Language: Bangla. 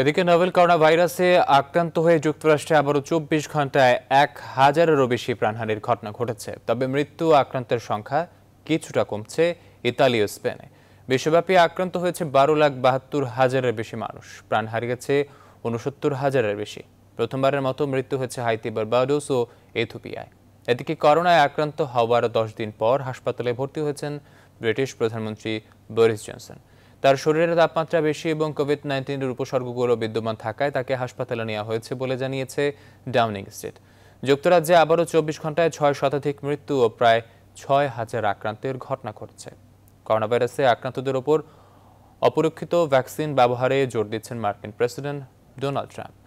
এদিকে নভেল করোনা ভাইরাসে আক্রান্ত হয়ে যুক্তরাষ্ট্রে আবারও চব্বিশ ঘন্টায় এক হাজারেরও বেশি প্রাণহানির ঘটনা ঘটেছে তবে মৃত্যু আক্রান্তের সংখ্যা কিছুটা কমছে ইতালি ও স্পেনে বিশ্বব্যাপী আক্রান্ত হয়েছে বারো লাখ বাহাত্তর হাজারের বেশি মানুষ প্রাণ হারিয়েছে উনসত্তর হাজারের বেশি প্রথমবারের মতো মৃত্যু হয়েছে হাইতি বারবাডোস ও এথোপিয়ায় এদিকে করোনায় আক্রান্ত হওয়ার দশ দিন পর হাসপাতালে ভর্তি হয়েছেন ব্রিটিশ প্রধানমন্ত্রী বরিস জনসন তার শরীরের তাপমাত্রা বেশি এবং কোভিড নাইন্টিনের উপসর্গগুলো বিদ্যমান থাকায় তাকে হাসপাতালে নেওয়া হয়েছে বলে জানিয়েছে ডাউনিং স্টেট যুক্তরাজ্যে আবারও চব্বিশ ঘন্টায় ছয় শতাধিক মৃত্যু ও প্রায় ছয় হাজার আক্রান্তের ঘটনা ঘটছে করোনা ভাইরাসে আক্রান্তদের ওপর অপরক্ষিত ভ্যাকসিন ব্যবহারে জোর দিচ্ছেন মার্কিন প্রেসিডেন্ট ডোনাল্ড ট্রাম্প